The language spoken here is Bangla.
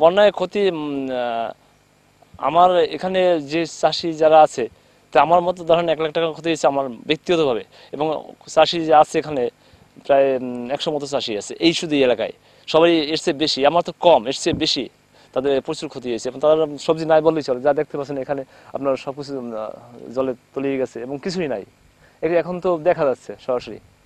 বন্যায় ক্ষতি আমার এখানে যে চাষি যারা আছে তা আমার মতো ধরেন এক লাখ টাকা ক্ষতি হয়েছে আমার ব্যক্তিগতভাবে এবং চাষি যে আছে এখানে প্রায় একশো মতো চাষি আছে এই শুধু এলাকায় সবাই এর চেয়ে বেশি আমার তো কম এর চেয়ে বেশি তাদের প্রচুর ক্ষতি হয়েছে এবং তারা সবজি নাই বললেই চলে যা দেখতে পাচ্ছেন এখানে আপনার সব কিছু জলে তলিয়ে গেছে এবং কিছুই নাই এখন তো দেখা যাচ্ছে সরাসরি